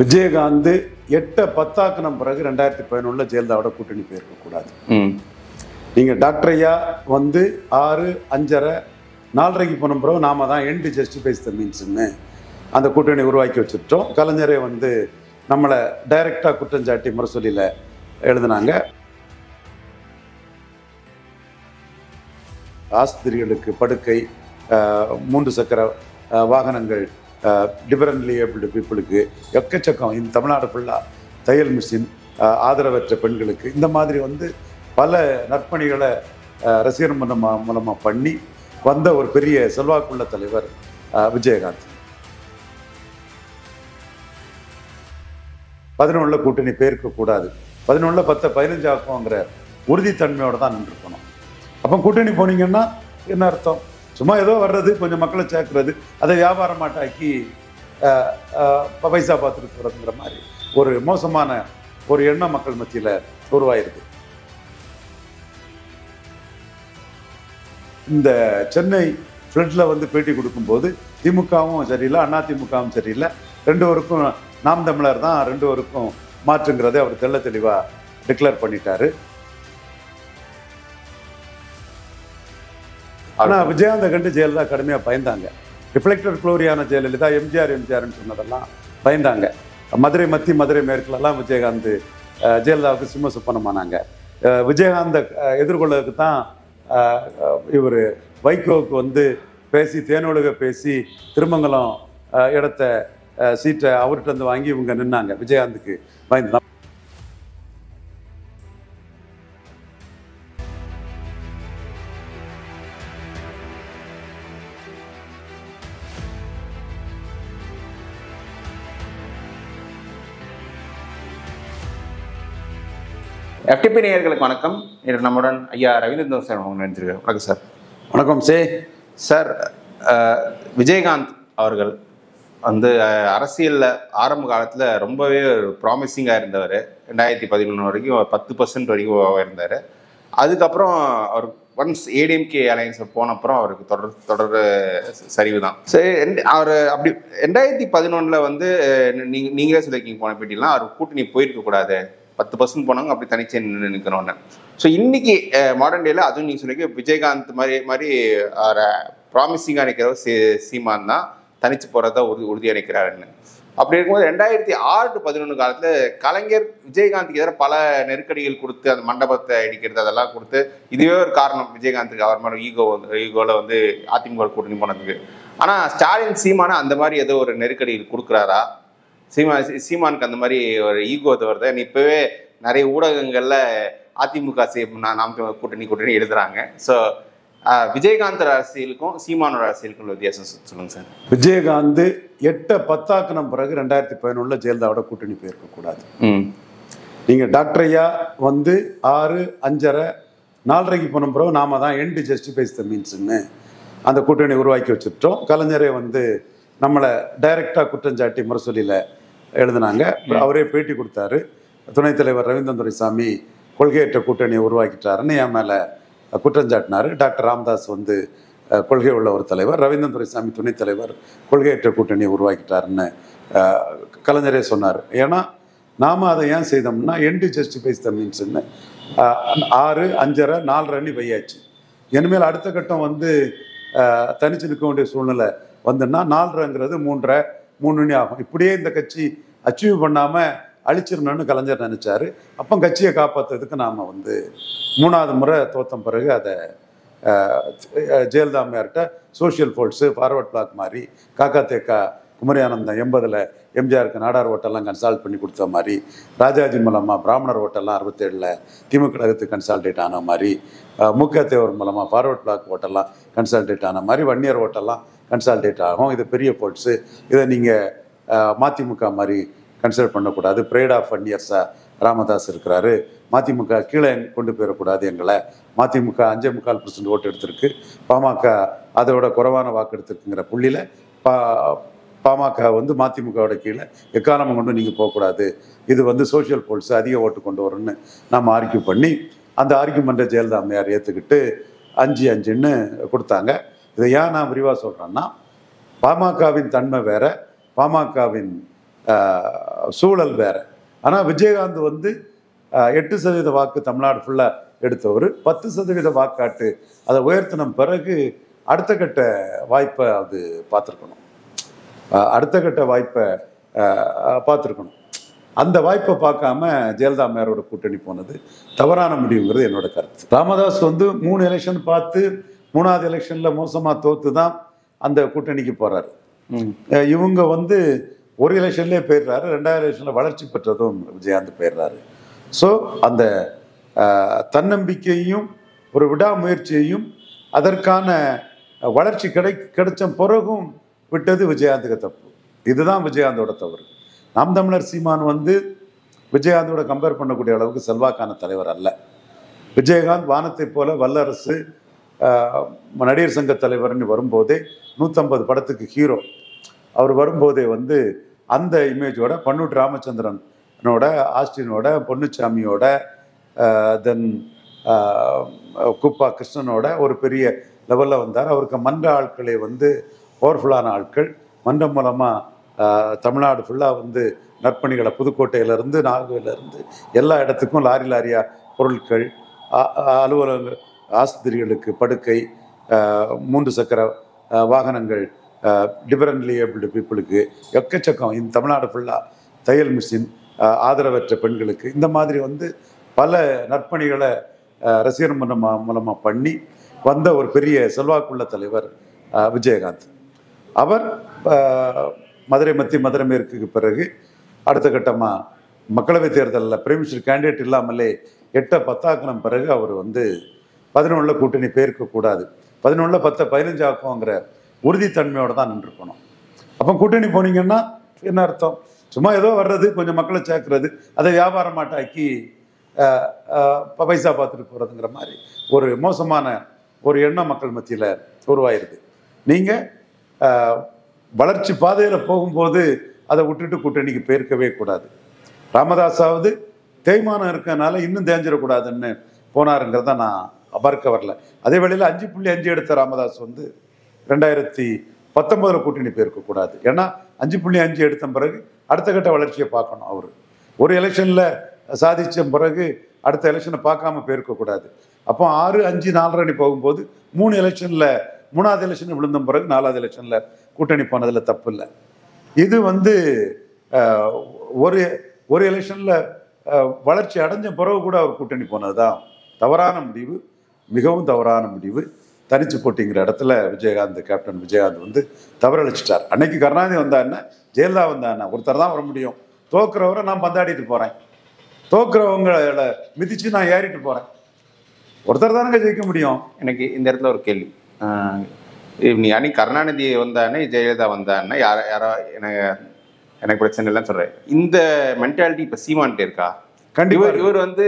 விஜயகாந்த் எட்ட பத்தாக்கணும் பிறகு ரெண்டாயிரத்தி பதினொன்றில் ஜெயலலிதாவோட கூட்டணி போயிருக்கக்கூடாது நீங்கள் டாக்டர் ஐயா வந்து ஆறு அஞ்சரை நாலரைக்கு போன பிறகு நாம தான் எண்டு ஜஸ்டிஃபைஸ் த மீன்ஸ்ன்னு அந்த கூட்டணி உருவாக்கி வச்சுட்டோம் கலைஞரே வந்து நம்மளை குற்றம் குற்றஞ்சாட்டி முரசொலியில் எழுதினாங்க ஆஸ்பத்திரிகளுக்கு படுக்கை மூன்று சக்கர வாகனங்கள் டிஃபரெண்ட்லி ஏபிள்டு பீப்புளுக்கு எக்கச்சக்கம் இந்த தமிழ்நாடு ஃபுல்லாக தையல் மிஷின் ஆதரவற்ற பெண்களுக்கு இந்த மாதிரி வந்து பல நற்பணிகளை ரசிகர் மூலமாக மூலமாக பண்ணி வந்த ஒரு பெரிய செல்வாக்குள்ள தலைவர் விஜயகாந்த் பதினொன்றில் கூட்டணி பேர்க்கக்கூடாது பதினொன்றில் பத்து பதினஞ்சு ஆக்குவோங்கிற உறுதித்தன்மையோடு தான் நின்றுருக்கணும் அப்போ கூட்டணி போனீங்கன்னா என்ன அர்த்தம் சும்மா ஏதோ வர்றது கொஞ்சம் மக்களை சேர்க்கறது அதை வியாபாரமாட்டாக்கி பைசா பார்த்துட்டு போகிறதுங்கிற மாதிரி ஒரு மோசமான ஒரு எண்ணம் மக்கள் மத்தியில் உருவாயிருக்கு இந்த சென்னை ஃப்ளட்டில் வந்து பேட்டி கொடுக்கும்போது திமுகவும் சரியில்லை அண்ணா திமுகவும் சரியில்லை ரெண்டு வருக்கும் நாம் தமிழர் தான் ரெண்டு வருக்கும் மாற்றுங்கிறதே அவர் தெள்ள தெளிவாக டிக்ளேர் பண்ணிட்டாரு ஆனால் விஜயாந்த கண்டு தான் கடுமையாக பயந்தாங்க ரிஃப்ளெக்டர் குளோரியான ஜெயலலிதா எம்ஜிஆர் எம்ஜிஆர்னு சொன்னதெல்லாம் பயந்தாங்க மதுரை மத்தி மதுரை மேற்குலலாம் விஜயகாந்த் ஜெயலலிதாவுக்கு சிம்ம சுப்பனமானாங்க விஜயகாந்த எதிர்கொள்ளதுக்கு தான் இவர் வைகோவுக்கு வந்து பேசி தேனொழுக பேசி திருமங்கலம் இடத்த சீட்டை அவர்கிட்ட வந்து வாங்கி இவங்க நின்னாங்க விஜயகாந்துக்கு பயந்து கட்டிப்பி நேயர்களுக்கு வணக்கம் இன்று நம்முடன் ஐயா ரவீந்திரன் சார் அவங்க வணக்கம் சார் வணக்கம் சே சார் விஜயகாந்த் அவர்கள் வந்து அரசியலில் ஆரம்ப காலத்தில் ரொம்பவே ஒரு ப்ராமிசிங்காக இருந்தவர் ரெண்டாயிரத்தி பதினொன்று வரைக்கும் பத்து பர்சன்ட் வரைக்கும் இருந்தார் அதுக்கப்புறம் அவர் ஒன்ஸ் ஏடிஎம்கே அலையன்ஸில் போன அப்புறம் அவருக்கு தொடர் தொடர் சரிவு தான் சரி அவர் அப்படி ரெண்டாயிரத்தி பதினொன்றில் வந்து நீங்கள் நீங்களே சொல்லியிருக்கீங்க போன பேட்டிலாம் அவர் கூட்டணி போயிருக்கக்கூடாது பத்து பர்சன்ட் போனாங்க அப்படி தனிச்சே நின்று நிற்கிறோன்னு ஸோ இன்னைக்கு மாடர்ன் டேல அதுவும் நீங்கள் சொன்னீங்க விஜயகாந்த் மாதிரி மாதிரி ப்ராமிசிங்காக நிற்கிறவர் சீ சீமான் தான் தனிச்சு போகிறதா உறுதி உறுதியாக நிற்கிறாருன்னு அப்படி இருக்கும்போது ரெண்டாயிரத்தி ஆறு டு பதினொன்று காலத்தில் கலைஞர் விஜயகாந்துக்கு எதிராக பல நெருக்கடிகள் கொடுத்து அந்த மண்டபத்தை இடிக்கிறது அதெல்லாம் கொடுத்து இதுவே ஒரு காரணம் விஜயகாந்துக்கு அவர் மாதிரி ஈகோ வந்து ஈகோவில் வந்து அதிமுக கூட்டணி போனதுக்கு ஆனால் ஸ்டாலின் சீமானா அந்த மாதிரி ஏதோ ஒரு நெருக்கடிகள் கொடுக்குறாரா சீமா சீமானுக்கு அந்த மாதிரி ஒரு ஈகோ தவிர இப்போவே நிறைய ஊடகங்களில் அதிமுக நாமக்கல் கூட்டணி கூட்டணி எழுதுறாங்க ஸோ விஜயகாந்த் அரசியலுக்கும் சீமானோட அரசியலுக்கும் வித்தியாசம் சொல்லுங்க சார் விஜயகாந்த் எட்டை பத்தாக்கின பிறகு ரெண்டாயிரத்தி பதினொன்றுல ஜெயலலிதாவோட கூட்டணி போயிருக்கக்கூடாது நீங்க டாக்டர் ஐயா வந்து ஆறு அஞ்சரை நாலரைக்கு போன பிறகு நாம தான் எண்டு ஜஸ்டிஃபைஸ் த மீன்ஸ்ன்னு அந்த கூட்டணி உருவாக்கி வச்சுட்டோம் கலைஞரே வந்து நம்மளை டைரக்டாக குற்றஞ்சாட்டி சொல்லியில் எழுதினாங்க அவரே பேட்டி கொடுத்தாரு துணைத் தலைவர் ரவீந்திரன் துரைசாமி கொள்கையற்ற கூட்டணியை உருவாக்கிட்டாருன்னு என் மேலே குற்றஞ்சாட்டினார் டாக்டர் ராம்தாஸ் வந்து கொள்கை உள்ள ஒரு தலைவர் ரவீந்திர துரைசாமி துணைத் தலைவர் கொள்கையற்ற கூட்டணியை உருவாக்கிட்டாருன்னு கலைஞரே சொன்னார் ஏன்னா நாம் அதை ஏன் செய்தோம்னா எண்டு ஜஸ்டிஃபைஸ் த மீன்ஸ்ன்னு ஆறு அஞ்சரை நாலரை அணி பையாச்சு இனிமேல் அடுத்த கட்டம் வந்து தனிச்சு நிற்க வேண்டிய சூழ்நிலை வந்துன்னா நாலரைங்கிறது மூன்றரை மூணு ஆகும் இப்படியே இந்த கட்சி அச்சீவ் பண்ணாமல் அழிச்சிடணும்னு கலைஞர் நினச்சாரு அப்போ கட்சியை காப்பாற்றுறதுக்கு நாம் வந்து மூணாவது முறை தோத்தம் பிறகு அதை ஜெயலலிதா அம்மையார்கிட்ட சோஷியல் ஃபோல்ட்ஸு ஃபார்வர்ட் பிளாக் மாதிரி காக்கா தேக்கா குமரியானந்தம் எண்பதில் எம்ஜிஆருக்கு நாடார் ஓட்டெல்லாம் கன்சால்ட் பண்ணி கொடுத்த மாதிரி ராஜாஜி மூலமாக பிராமணர் ஓட்டெல்லாம் அறுபத்தேழில் திமுக கழகத்துக்கு கன்சால்டேட் ஆன மாதிரி தேவர் மூலமாக ஃபார்வர்ட் பிளாக் ஓட்டெல்லாம் கன்சால்டேட் ஆன மாதிரி வன்னியர் ஓட்டெல்லாம் கன்சால்டேட் ஆகும் இது பெரிய போட்ஸு இதை நீங்கள் மதிமுக மாதிரி கன்சல்ட் பண்ணக்கூடாது பிரேட் ஆஃப் வன்னியர்ஸாக ராமதாஸ் இருக்கிறாரு மதிமுக கீழே கொண்டு போயிடக்கூடாது எங்களை மதிமுக அஞ்சே முக்கால் பர்சன்ட் ஓட்டு எடுத்திருக்கு பாமக அதோட குறைவான வாக்கு எடுத்திருக்குங்கிற புள்ளியில் பா பாமக வந்து மதிமுகவோட கீழே எக்காரணம் கொண்டு நீங்கள் போகக்கூடாது இது வந்து சோசியல் போல்ஸ் அதிக ஓட்டு கொண்டு வரும்னு நம்ம ஆர்கியூ பண்ணி அந்த ஆர்கியூமெண்ட்டை ஜெயலலிதா அம்மையார் ஏற்றுக்கிட்டு அஞ்சு அஞ்சுன்னு கொடுத்தாங்க இதை ஏன் நான் விரிவாக சொல்கிறேன்னா பாமகவின் தன்மை வேற பாமகவின் சூழல் வேற ஆனால் விஜயகாந்த் வந்து எட்டு சதவீத வாக்கு தமிழ்நாடு ஃபுல்லாக எடுத்தவர் பத்து சதவீத வாக்காட்டு அதை உயர்த்தின பிறகு அடுத்த கட்ட வாய்ப்பை அது பார்த்துருக்கணும் அடுத்த கட்ட வாய்ப்பை பார்த்துருக்கணும் அந்த வாய்ப்பை பார்க்காம ஜெயலலிதா மேரோட கூட்டணி போனது தவறான முடிவுங்கிறது என்னோட கருத்து ராமதாஸ் வந்து மூணு எலெக்ஷன் பார்த்து மூணாவது எலெக்ஷனில் மோசமாக தோற்று தான் அந்த கூட்டணிக்கு போகிறாரு இவங்க வந்து ஒரு எலெக்ஷன்லேயே போயிடுறாரு ரெண்டாவது எலெக்ஷனில் வளர்ச்சி பெற்றதும் விஜயாந்த் போயிடுறாரு ஸோ அந்த தன்னம்பிக்கையும் ஒரு விடாமுயற்சியையும் அதற்கான வளர்ச்சி கிடை கிடைச்ச பிறகும் விட்டது விஜயகாந்துக்கு தப்பு இதுதான் விஜயகாந்தோட தவறு நாம் தமிழர் சீமான் வந்து விஜயகாந்தோட கம்பேர் பண்ணக்கூடிய அளவுக்கு செல்வாக்கான தலைவர் அல்ல விஜயகாந்த் வானத்தை போல வல்லரசு நடிகர் சங்க தலைவர்னு வரும்போதே நூற்றம்பது படத்துக்கு ஹீரோ அவர் வரும்போதே வந்து அந்த இமேஜோட பன்னூட் ராமச்சந்திரனோட ஆஸ்டினோட பொன்னுச்சாமியோட தென் குப்பா கிருஷ்ணனோட ஒரு பெரிய லெவலில் வந்தார் அவருக்கு மன்ற ஆட்களை வந்து பவர்ஃபுல்லான ஆட்கள் மன்றம் மூலமாக தமிழ்நாடு ஃபுல்லாக வந்து நற்பணிகளை புதுக்கோட்டையிலேருந்து நாகூர்லேருந்து எல்லா இடத்துக்கும் லாரி லாரியாக பொருட்கள் அலுவலக ஆஸ்பத்திரிகளுக்கு படுக்கை மூன்று சக்கர வாகனங்கள் டிஃபரன்ட்லி ஏபிள்டு பீப்புளுக்கு எக்கச்சக்கம் இந்த தமிழ்நாடு ஃபுல்லாக தையல் மிஷின் ஆதரவற்ற பெண்களுக்கு இந்த மாதிரி வந்து பல நற்பணிகளை ரசிகர் மன்றம் மூலமாக பண்ணி வந்த ஒரு பெரிய செல்வாக்குள்ள தலைவர் விஜயகாந்த் அவர் மதுரை மத்திய மதுரை மேற்குக்கு பிறகு அடுத்த கட்டமாக மக்களவைத் தேர்தலில் பிரைமினிஸ்டர் கேண்டிடேட் இல்லாமலே எட்டை பத்தாக்கணும் பிறகு அவர் வந்து பதினொன்றில் கூட்டணி போயிருக்கக்கூடாது பதினொன்றில் பத்தை பதினஞ்சு ஆக்குவோங்கிற உறுதித்தன்மையோடு தான் நின்றுக்கணும் அப்போ கூட்டணி போனீங்கன்னா என்ன அர்த்தம் சும்மா ஏதோ வர்றது கொஞ்சம் மக்களை சேர்க்கறது அதை வியாபாரம் மாட்டாக்கி பைசா பார்த்துட்டு போகிறதுங்கிற மாதிரி ஒரு மோசமான ஒரு எண்ணம் மக்கள் மத்தியில் உருவாயிருது நீங்கள் வளர்ச்சி பாதையில் போகும்போது அதை விட்டுட்டு கூட்டணிக்கு போயிருக்கவே கூடாது ராமதாஸாவது தேய்மானம் இருக்கனால இன்னும் தேஞ்சிடக்கூடாதுன்னு போனாருங்கிறத நான் அபர்க்க வரல அதே வேளையில் அஞ்சு புள்ளி அஞ்சு எடுத்த ராமதாஸ் வந்து ரெண்டாயிரத்தி பத்தொம்பதில் கூட்டணி போயிருக்கக்கூடாது ஏன்னா அஞ்சு புள்ளி அஞ்சு எடுத்த பிறகு அடுத்த கட்ட வளர்ச்சியை பார்க்கணும் அவர் ஒரு எலெக்ஷனில் சாதித்த பிறகு அடுத்த எலெக்ஷனை பார்க்காம போயிருக்கக்கூடாது அப்போ ஆறு அஞ்சு நாலரை அணி போகும்போது மூணு எலெக்ஷனில் மூணாவது எலெக்ஷன் விழுந்த பிறகு நாலாவது எலெக்ஷனில் கூட்டணி போனதில் தப்பு இல்லை இது வந்து ஒரு ஒரு எலெக்ஷனில் வளர்ச்சி அடைஞ்ச பிறகு கூட அவர் கூட்டணி போனது தான் தவறான முடிவு மிகவும் தவறான முடிவு தனிச்சு போட்டிங்கிற இடத்துல விஜயகாந்த் கேப்டன் விஜயகாந்த் வந்து தவறழிச்சிட்டார் அன்னைக்கு கருணாநிதி வந்தாருன்னா ஜெயலலிதா வந்தாண்ணா ஒருத்தர் தான் வர முடியும் தோக்குறவரை நான் பந்தாடிட்டு போகிறேன் தோக்குறவங்கள மிதித்து நான் ஏறிட்டு போகிறேன் ஒருத்தர் தானங்க ஜெயிக்க முடியும் எனக்கு இந்த இடத்துல ஒரு கேள்வி அன்னி கருணாநிதி வந்தானே ஜெயலலிதா வந்தானே யார யாரோ எனக்கு எனக்கு பிரச்சனை இல்லைன்னு சொல்றேன் இந்த மென்டாலிட்டி இப்போ சீமான்ட்டு இருக்கா கண்டிப்பாக இவர் வந்து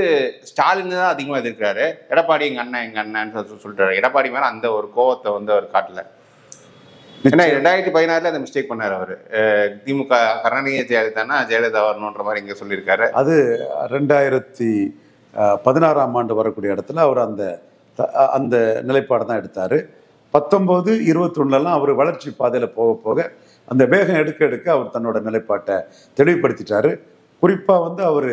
ஸ்டாலின் தான் அதிகமாக எதிர்க்கிறாரு எடப்பாடி எங்க அண்ணன் எங்க அண்ணன்னு சொல்லிட்டாரு எடப்பாடி மேலே அந்த ஒரு கோவத்தை வந்து அவர் காட்டல ஏன்னா ரெண்டாயிரத்தி பதினாறுல அந்த மிஸ்டேக் பண்ணார் அவர் திமுக கருணாநிதி ஜெயலலிதானா ஜெயலலிதா வரணுன்ற மாதிரி இங்கே சொல்லியிருக்காரு அது ரெண்டாயிரத்தி பதினாறாம் ஆண்டு வரக்கூடிய இடத்துல அவர் அந்த அந்த நிலைப்பாடு தான் எடுத்தார் பத்தொம்போது இருபத்தொன்னுலலாம் அவர் வளர்ச்சி பாதையில் போக போக அந்த வேகம் எடுக்க எடுக்க அவர் தன்னோட நிலைப்பாட்டை தெளிவுபடுத்திட்டார் குறிப்பாக வந்து அவர்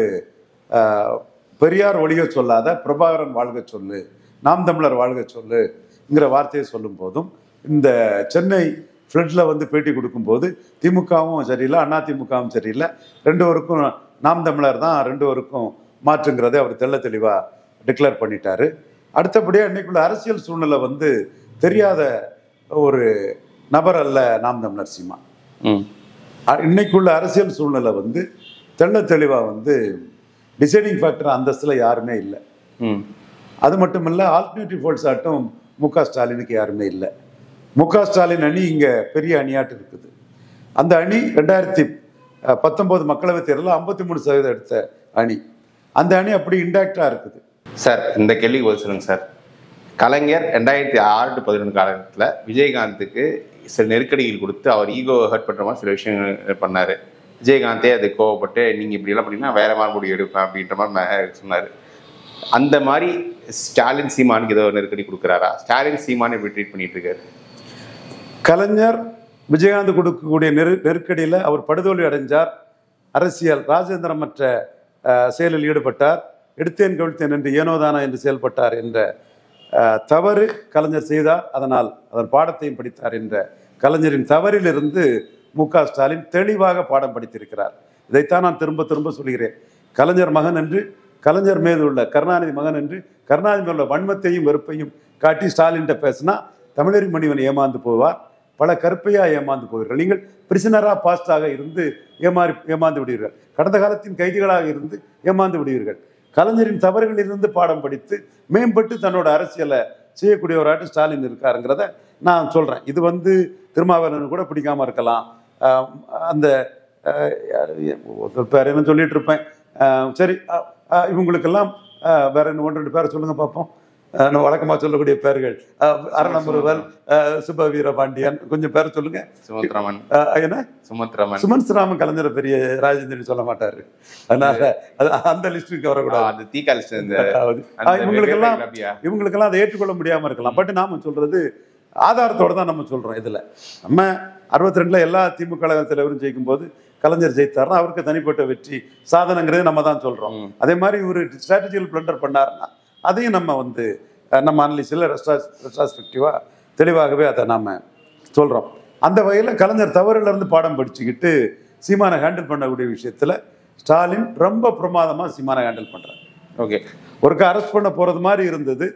பெரியார் ஒழிக சொல்லாத பிரபாகரன் வாழ்க சொல்லு நாம் தமிழர் வாழ்க சொல்லுங்கிற வார்த்தையை சொல்லும் போதும் இந்த சென்னை ஃப்ளட்டில் வந்து பேட்டி கொடுக்கும்போது திமுகவும் சரியில்லை அண்ணா திமுகவும் சரியில்லை ரெண்டு வருக்கும் நாம் தமிழர் தான் ரெண்டு வருக்கும் மாற்றுங்கிறத அவர் தெள்ள தெளிவாக டிக்ளேர் பண்ணிட்டாரு அடுத்தபடியாக இன்றைக்குள்ள அரசியல் சூழ்நிலை வந்து தெரியாத ஒரு நபர் அல்ல நாம் தமிழர் சீமா இன்னைக்குள்ள அரசியல் சூழ்நிலை வந்து தெள்ள தெளிவாக வந்து டிசைடிங் ஃபேக்டர் அந்தஸ்தில் யாருமே இல்லை அது மட்டும் இல்லை ஆல்டர்னேட்டிவ் ஃபோல்ஸ் ஆட்டம் மு க ஸ்டாலினுக்கு யாருமே இல்லை மு க ஸ்டாலின் அணி இங்கே பெரிய அணியாட்டு இருக்குது அந்த அணி ரெண்டாயிரத்தி பத்தொம்போது மக்களவைத் தேர்தலில் ஐம்பத்தி மூணு சதவீதம் எடுத்த அணி அந்த அணி அப்படி இன்டாக்டாக இருக்குது சார் இந்த கேள்விக்கு சொல்லுங்கள் சார் கலைஞர் ரெண்டாயிரத்தி ஆறு டு பதினொன்று காலத்தில் விஜயகாந்துக்கு சில நெருக்கடிகள் கொடுத்து அவர் ஈகோ ஹர்ட் பண்ணுற மாதிரி சில விஷயங்கள் பண்ணார் விஜயகாந்தே அது கோவப்பட்டு நீங்கள் இப்படிலாம் பண்ணிங்கன்னா வேறு மாதிரி முடிவு எடுப்பேன் அப்படின்ற மாதிரி சொன்னார் அந்த மாதிரி ஸ்டாலின் சீமானுக்கு ஏதோ நெருக்கடி கொடுக்குறாரா ஸ்டாலின் சீமான் இப்படி ட்ரீட் பண்ணிட்டு இருக்காரு கலைஞர் விஜயகாந்த் கொடுக்கக்கூடிய நெரு நெருக்கடியில் அவர் படுதோல்வி அடைஞ்சார் அரசியல் ராஜேந்திரமற்ற செயலில் ஈடுபட்டார் எடுத்தேன் கவிழ்த்தேன் என்று ஏனோதானா என்று செயல்பட்டார் என்ற தவறு கலைஞர் செய்தார் அதனால் அதன் பாடத்தையும் படித்தார் என்ற கலைஞரின் தவறிலிருந்து மு க ஸ்டாலின் தெளிவாக பாடம் படித்திருக்கிறார் இதைத்தான் நான் திரும்ப திரும்ப சொல்கிறேன் கலைஞர் மகன் என்று கலைஞர் மீது உள்ள கருணாநிதி மகன் என்று கருணாநிதி உள்ள வன்மத்தையும் வெறுப்பையும் காட்டி ஸ்டாலின்கிட்ட பேசினா தமிழரின் மணிவன் ஏமாந்து போவார் பல கருப்பையா ஏமாந்து போவீர்கள் நீங்கள் பிரிசனரா பாஸ்டாக இருந்து ஏமாறி ஏமாந்து விடுவீர்கள் கடந்த காலத்தின் கைதிகளாக இருந்து ஏமாந்து விடுவீர்கள் கலைஞரின் தவறுகளில் இருந்து பாடம் படித்து மேம்பட்டு தன்னோட அரசியலை செய்யக்கூடியவராட்டு ஸ்டாலின் இருக்காருங்கிறத நான் சொல்கிறேன் இது வந்து திருமாவளவன் கூட பிடிக்காமல் இருக்கலாம் அந்த பேர் என்ன சொல்லிட்டு இருப்பேன் சரி இவங்களுக்கெல்லாம் வேற இன்னும் ஒன்று ரெண்டு பேரை சொல்லுங்கள் பார்ப்போம் நம்ம வழக்கமாக சொல்லக்கூடிய பெயர்கள் அரணமுருவல் சுப வீரபாண்டியன் கொஞ்சம் பேர் சொல்லுங்க சுமத்ராமன் என்ன சுமத்ராமன் சுமன் கலைஞர் பெரிய ராஜேந்திரன் சொல்ல மாட்டாரு அதனால அந்த லிஸ்ட் வரக்கூடாது இவங்களுக்கு லிஸ்ட் இவங்களுக்கெல்லாம் இவங்களுக்கெல்லாம் அதை ஏற்றுக்கொள்ள முடியாம இருக்கலாம் பட் நாம சொல்றது ஆதாரத்தோட தான் நம்ம சொல்றோம் இதுல நம்ம அறுபத்தி ரெண்டுல எல்லா திமுக தலைவரும் ஜெயிக்கும் போது கலைஞர் ஜெயித்தாருன்னா அவருக்கு தனிப்பட்ட வெற்றி சாதனைங்கிறது நம்ம தான் சொல்றோம் அதே மாதிரி ஒரு ஸ்ட்ராட்டஜிகள் பிளண்டர் பண்ணாருன்னா அதையும் நம்ம வந்து நம்ம அனலிஸில் ரெஸ்ட்ராஸ்பெக்டிவாக தெளிவாகவே அதை நாம் சொல்கிறோம் அந்த வகையில் கலைஞர் இருந்து பாடம் படிச்சுக்கிட்டு சீமானை ஹேண்டில் பண்ணக்கூடிய விஷயத்தில் ஸ்டாலின் ரொம்ப பிரமாதமாக சீமானை ஹேண்டில் பண்ணுறாரு ஓகே ஒருக்க அரெஸ்ட் பண்ண போகிறது மாதிரி இருந்தது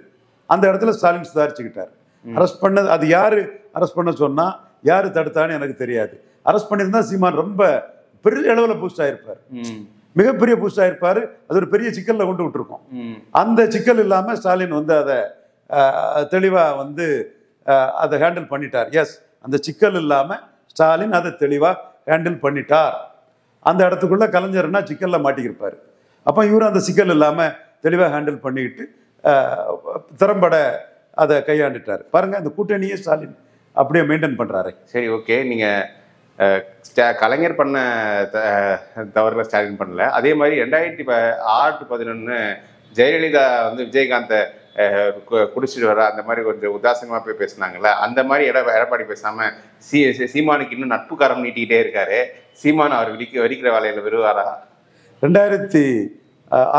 அந்த இடத்துல ஸ்டாலின் சுதாரிச்சுக்கிட்டார் அரெஸ்ட் பண்ணது அது யார் அரெஸ்ட் பண்ண சொன்னால் யார் தடுத்தான்னு எனக்கு தெரியாது அரெஸ்ட் பண்ணியிருந்தால் சீமான் ரொம்ப பெரிய அளவில் பூஸ்ட் ஆகிருப்பார் மிகப்பெரிய புதுசாக இருப்பார் அது ஒரு பெரிய சிக்கலில் கொண்டு விட்டுருக்கோம் அந்த சிக்கல் இல்லாமல் ஸ்டாலின் வந்து அதை தெளிவாக வந்து அதை ஹேண்டில் பண்ணிட்டார் எஸ் அந்த சிக்கல் இல்லாமல் ஸ்டாலின் அதை தெளிவாக ஹேண்டில் பண்ணிட்டார் அந்த இடத்துக்குள்ளே கலைஞர்னா சிக்கலில் மாட்டிக்கிருப்பார் அப்போ இவரும் அந்த சிக்கல் இல்லாமல் தெளிவாக ஹேண்டில் பண்ணிக்கிட்டு திறம்பட அதை கையாண்டுட்டார் பாருங்கள் அந்த கூட்டணியே ஸ்டாலின் அப்படியே மெயின்டைன் பண்ணுறாரு சரி ஓகே நீங்கள் கலைஞர் பண்ண தவறுல ஸ்டாலின் பண்ணல அதே மாதிரி ரெண்டாயிரத்தி ப ஆறு பதினொன்று ஜெயலலிதா வந்து விஜயகாந்தை குடிச்சிட்டு வர அந்த மாதிரி கொஞ்சம் உதாசீனமாக போய் பேசினாங்கல்ல அந்த மாதிரி எட எடப்பாடி பேசாமல் சீ சீமானுக்கு இன்னும் நட்பு காரம் நீட்டிக்கிட்டே இருக்காரு சீமான் அவர் விரிக்க வரிக்கிற வேலையில் விருவாரா ரெண்டாயிரத்தி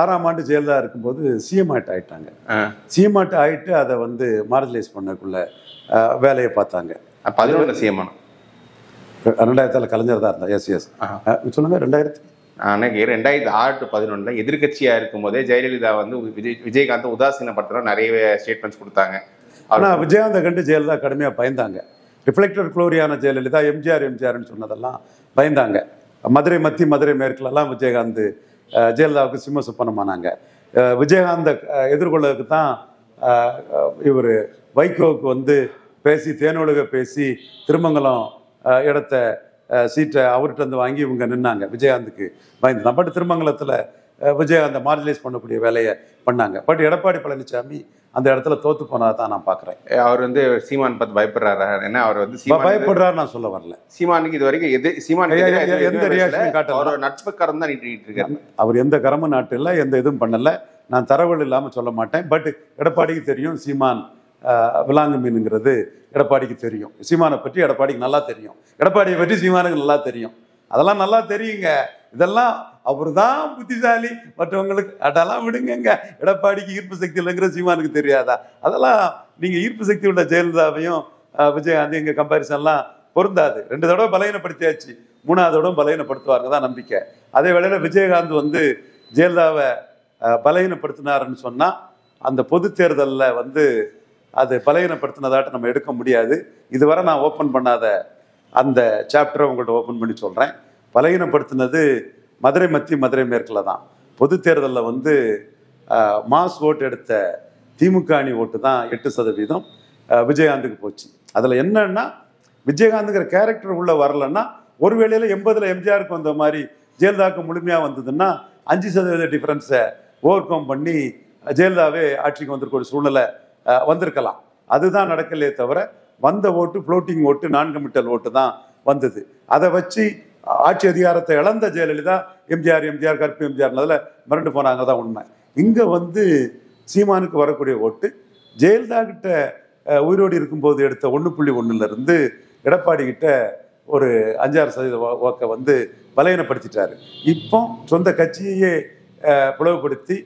ஆறாம் ஆண்டு ஜெயலலிதா இருக்கும்போது சிஎம் ஆட் ஆகிட்டாங்க சிஎம் ஆட் ஆகிட்டு அதை வந்து மார்ஜிலைஸ் பண்ணக்குள்ள வேலையை பார்த்தாங்க பதினொன்று சிஎம் ஆனால் ரெண்டாயிரத்தில் கலைஞர் தான் இருந்தார் எஸ் எஸ் சொல்லுங்கள் ரெண்டாயிரத்தி அன்னைக்கு ரெண்டாயிரத்தி ஆறு பதினொன்றில் எதிர்கட்சியாக இருக்கும்போதே ஜெயலலிதா வந்து விஜய் விஜயகாந்த் உதாசீனப்படுத்துகிற நிறைய ஸ்டேட்மெண்ட்ஸ் கொடுத்தாங்க ஆனால் விஜயகாந்த கண்டு ஜெயலலிதா கடுமையாக பயந்தாங்க ரிஃப்ளெக்டர் குளோரியான ஜெயலலிதா எம்ஜிஆர் எம்ஜிஆர்னு சொன்னதெல்லாம் பயந்தாங்க மதுரை மத்தி மதுரை மேற்குலெல்லாம் விஜயகாந்த் ஜெயலலிதாவுக்கு சிம்ம சுப்பனமானாங்க விஜயகாந்த எதிர்கொள்ளதுக்கு தான் இவர் வைகோவுக்கு வந்து பேசி தேனொழுக பேசி திருமங்கலம் இடத்த சீட்டை அவர்கிட்ட வந்து வாங்கி இவங்க நின்னாங்க விஜயகாந்துக்கு பயந்து தான் திருமங்கலத்தில் விஜயகாந்தை மார்ஜினைஸ் பண்ணக்கூடிய வேலையை பண்ணாங்க பட் எடப்பாடி பழனிசாமி அந்த இடத்துல தோத்து போனதை தான் நான் பார்க்குறேன் அவர் வந்து சீமான் பார்த்து பயப்படுறாரு ஏன்னா அவர் வந்து பயப்படுறாரு நான் சொல்ல வரல சீமானுக்கு இது வரைக்கும் எது சீமான் எந்த நட்பு கரம் தான் நீட்டிட்டு இருக்காரு அவர் எந்த கரமும் நாட்டு இல்லை எந்த இதுவும் பண்ணலை நான் தரவுகள் இல்லாமல் சொல்ல மாட்டேன் பட் எடப்பாடிக்கு தெரியும் சீமான் விலாங்கு மீனுங்கிறது எடப்பாடிக்கு தெரியும் சீமானை பற்றி எடப்பாடிக்கு நல்லா தெரியும் எடப்பாடியை பற்றி சீமானுக்கு நல்லா தெரியும் அதெல்லாம் நல்லா தெரியுங்க இதெல்லாம் அவர் தான் புத்திசாலி மற்றவங்களுக்கு அதெல்லாம் விடுங்கங்க எடப்பாடிக்கு ஈர்ப்பு சக்தி இல்லைங்கிற சீமானுக்கு தெரியாதா அதெல்லாம் நீங்கள் ஈர்ப்பு சக்தி உள்ள ஜெயலலிதாவையும் விஜயகாந்தி எங்கள் கம்பாரிசன்லாம் பொருந்தாது ரெண்டு தடவை பலகீனப்படுத்தியாச்சு தடவை பலகீனப்படுத்துவாங்க தான் நம்பிக்கை அதே வேளையில் விஜயகாந்த் வந்து ஜெயலலிதாவை பலகீனப்படுத்தினாருன்னு சொன்னால் அந்த பொது தேர்தலில் வந்து அது பலவீனப்படுத்தினதாட்ட நம்ம எடுக்க முடியாது இதுவரை நான் ஓப்பன் பண்ணாத அந்த சாப்டரை உங்கள்கிட்ட ஓப்பன் பண்ணி சொல்கிறேன் பலவீனப்படுத்தினது மதுரை மத்தி மதுரை மேற்கில் தான் பொது தேர்தலில் வந்து மாஸ் ஓட்டு எடுத்த திமுக அணி ஓட்டு தான் எட்டு சதவீதம் விஜயகாந்துக்கு போச்சு அதில் என்னன்னா விஜயகாந்துங்கிற கேரக்டர் உள்ளே வரலன்னா ஒரு வேளையில் எண்பதில் எம்ஜிஆருக்கு வந்த மாதிரி ஜெயலலிதாவுக்கு முழுமையாக வந்ததுன்னா அஞ்சு சதவீத டிஃப்ரென்ஸை ஓவர் கம் பண்ணி ஜெயலலிதாவே ஆட்சிக்கு வந்திருக்க ஒரு சூழ்நிலை வந்திருக்கலாம் அதுதான் நடக்கலையே தவிர வந்த ஓட்டு புளோட்டிங் ஓட்டு நான்கு மிட்டல் ஓட்டு தான் வந்தது அதை வச்சு ஆட்சி அதிகாரத்தை இழந்த ஜெயலலிதா எம்ஜிஆர் எம்ஜிஆர் கருப்பு எம்ஜிஆர்னதில் மிரண்டு போனாங்க தான் உண்மை இங்கே வந்து சீமானுக்கு வரக்கூடிய ஓட்டு ஜெயலலிதா கிட்ட உயிரோடு இருக்கும்போது எடுத்த ஒன்று புள்ளி ஒன்றுலேருந்து எடப்பாடி கிட்ட ஒரு அஞ்சாறு சதவீத வாக்கை வந்து பலவீனப்படுத்திட்டார் இப்போ சொந்த கட்சியையே பிளவுபடுத்தி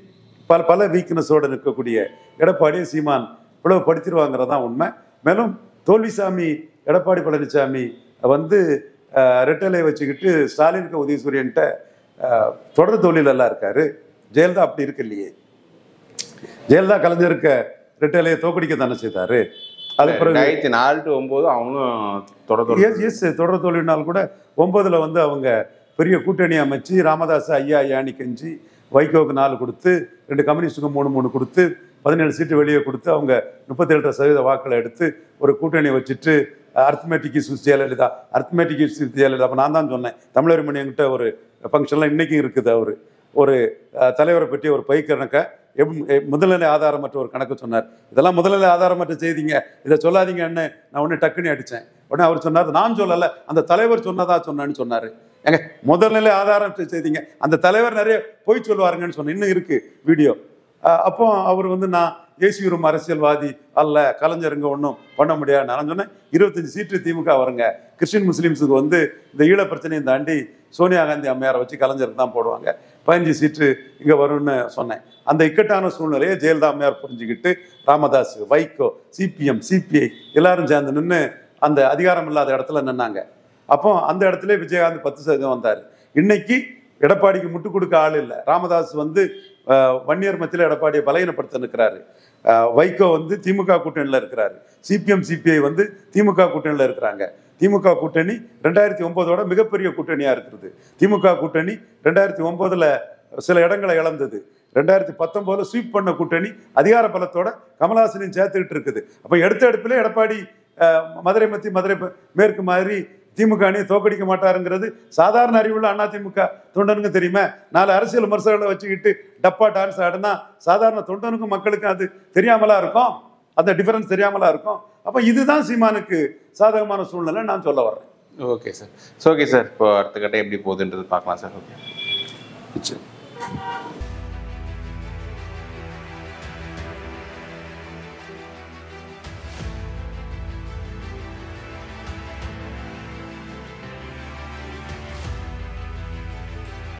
பல பல வீக்னஸோடு நிற்கக்கூடிய எடப்பாடி சீமான் இவ்வளவு படித்திருவாங்கிறதான் உண்மை மேலும் தோல்விசாமி எடப்பாடி பழனிசாமி வந்து ரெட்டலை வச்சுக்கிட்டு ஸ்டாலினுக்கு உதயசூரியன்ட்ட தொடர் தொழிலெல்லாம் இருக்காரு ஜெயலலிதா அப்படி இருக்கு இல்லையே ஜெயலலிதா கலைஞருக்க ரெட்டலையை தோக்கடிக்க தானே செய்தாரு அது ஆயிரத்தி நாலு டு அவனும் தொடர் எஸ் எஸ் தொடர் தொழில்னால் கூட ஒன்பதுல வந்து அவங்க பெரிய கூட்டணி அமைச்சு ராமதாஸ் ஐயா யானி கெஞ்சி வைகோவுக்கு நாலு கொடுத்து ரெண்டு கம்யூனிஸ்டுக்கு மூணு மூணு கொடுத்து பதினேழு சீட்டு வெளியே கொடுத்து அவங்க முப்பத்தேழு சதவீத வாக்களை எடுத்து ஒரு கூட்டணி வச்சுட்டு arithmetic issues Jayalalithaa arithmetic issues Jayalalithaa அப்போ நான் தான் சொன்னேன் தமிழர் மணியங்கிட்ட ஒரு ஃபங்க்ஷன்லாம் இன்றைக்கும் இருக்குது அவர் ஒரு தலைவரை பற்றி ஒரு பை கணக்கை முதல்நிலை ஆதாரமற்ற ஒரு கணக்கு சொன்னார் இதெல்லாம் முதல்நிலை ஆதாரமற்ற செய்திங்க இதை சொல்லாதீங்கன்னு நான் ஒன்று டக்குன்னு அடித்தேன் உடனே அவர் சொன்னார் நான் சொல்லலை அந்த தலைவர் சொன்னதா சொன்னேன்னு சொன்னார் எங்க நிலை ஆதாரம் செய்தீங்க அந்த தலைவர் நிறைய போய் சொல்லுவாருங்கன்னு சொன்ன இன்னும் இருக்கு வீடியோ அப்போ அவர் வந்து நான் ஏசியூரும் அரசியல்வாதி அல்ல கலைஞருங்க ஒன்றும் பண்ண முடியாது நான் சொன்னேன் இருபத்தஞ்சு சீட்டு திமுக வருங்க கிறிஸ்டின் முஸ்லீம்ஸுக்கு வந்து இந்த ஈழ பிரச்சனையை தாண்டி சோனியா காந்தி அம்மையாரை வச்சு கலைஞருக்கு தான் போடுவாங்க பதினஞ்சு சீட்டு இங்கே வரும்னு சொன்னேன் அந்த இக்கட்டான சூழ்நிலையை ஜெயலலிதா அம்மையார் புரிஞ்சுக்கிட்டு ராமதாஸ் வைகோ சிபிஎம் சிபிஐ எல்லாரும் சேர்ந்து நின்று அந்த அதிகாரம் இல்லாத இடத்துல நின்னாங்க அப்போ அந்த இடத்துல விஜயகாந்த் பத்து சதவீதம் வந்தார் இன்னைக்கு எடப்பாடிக்கு முட்டு கொடுக்க ஆள் இல்லை ராமதாஸ் வந்து வன்னியர் மத்தியில் எடப்பாடியை பலகீனப்படுத்த நிற்கிறாரு வைகோ வந்து திமுக கூட்டணியில் இருக்கிறாரு சிபிஎம் சிபிஐ வந்து திமுக கூட்டணியில் இருக்கிறாங்க திமுக கூட்டணி ரெண்டாயிரத்தி ஒன்பதோட மிகப்பெரிய கூட்டணியாக இருக்கிறது திமுக கூட்டணி ரெண்டாயிரத்தி ஒம்போதில் சில இடங்களை இழந்தது ரெண்டாயிரத்தி பத்தொம்போதில் ஸ்வீப் பண்ண கூட்டணி அதிகார பலத்தோட கமலஹாசனையும் சேர்த்துக்கிட்டு இருக்குது அப்போ எடுத்த எடுப்பில் எடப்பாடி மதுரை மத்தி மதுரை மேற்கு மாதிரி திமுக அணியை தோக்கடிக்க மாட்டாருங்கிறது சாதாரண அறிவுள்ள அண்ணா திமுக தொண்டனுக்கும் தெரியுமே நாலு அரசியல் விமர்சகர்களை வச்சுக்கிட்டு டப்பா டான்ஸ் ஆடுனா சாதாரண தொண்டனுக்கும் மக்களுக்கும் அது தெரியாமலா இருக்கும் அந்த டிஃபரன்ஸ் தெரியாமலா இருக்கும் அப்போ இதுதான் சீமானுக்கு சாதகமான சூழ்நிலை நான் சொல்ல வர்றேன் ஓகே சார் ஓகே சார் இப்போ அடுத்த கட்டம் எப்படி போகுதுன்றது பார்க்கலாம் சார் ஓகே